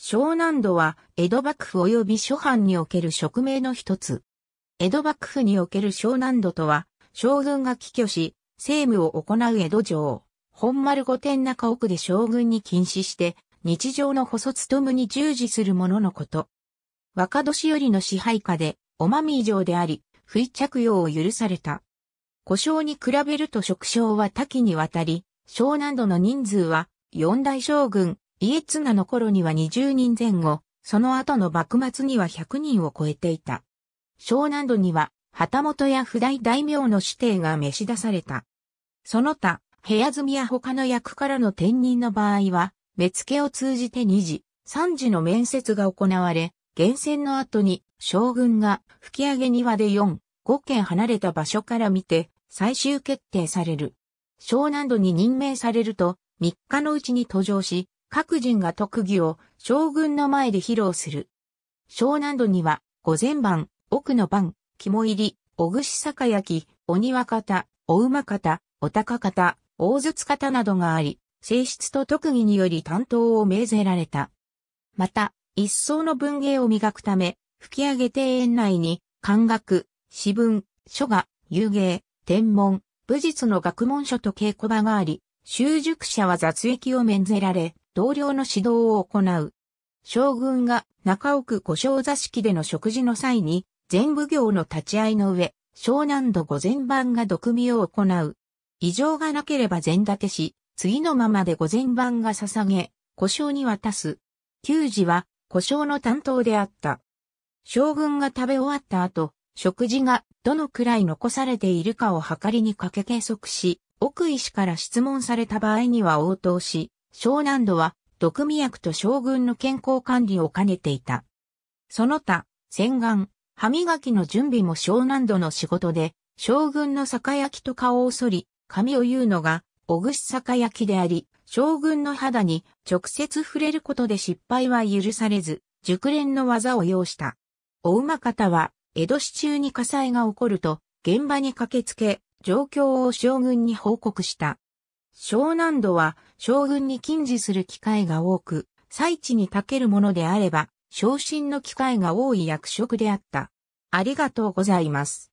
湘南度は江戸幕府及び諸藩における職名の一つ。江戸幕府における湘南度とは、将軍が帰居し、政務を行う江戸城、本丸御殿中奥で将軍に禁止して、日常の細つとむに従事する者のこと。若年寄りの支配下で、おまみ以上であり、不意着用を許された。故障に比べると職称は多岐にわたり、湘南度の人数は、四大将軍、家綱の頃には20人前後、その後の幕末には100人を超えていた。湘南土には、旗本や不代大名の指定が召し出された。その他、部屋住みや他の役からの転任の場合は、目付を通じて2次、3次の面接が行われ、厳選の後に将軍が吹上庭で4、5軒離れた場所から見て最終決定される。湘南度に任命されると3日のうちに登場し、各人が特技を将軍の前で披露する。湘南土には、御前番、奥の番、肝入り、おぐし酒焼き、お庭方、お馬方、お高方、大筒方などがあり、性質と特技により担当を命ぜられた。また、一層の文芸を磨くため、吹上庭園内に、漢学、詩文、書画、遊芸、天文、武術の学問書と稽古場があり、習熟者は雑役を免ぜられ、同僚の指導を行う。将軍が中奥古生座敷での食事の際に、全部行の立ち会いの上、湘南度御前番が毒味を行う。異常がなければ前立てし、次のままで御前番が捧げ、故障に渡す。給仕は故障の担当であった。将軍が食べ終わった後、食事がどのくらい残されているかを計りにかけ計測し、奥医師から質問された場合には応答し、湘南度は、毒味役と将軍の健康管理を兼ねていた。その他、洗顔、歯磨きの準備も湘南度の仕事で、将軍の酒焼きと顔を剃り、髪を言うのが、おぐし酒焼きであり、将軍の肌に直接触れることで失敗は許されず、熟練の技を要した。お馬方は、江戸市中に火災が起こると、現場に駆けつけ、状況を将軍に報告した。湘南度は将軍に近似する機会が多く、最地に長けるものであれば、昇進の機会が多い役職であった。ありがとうございます。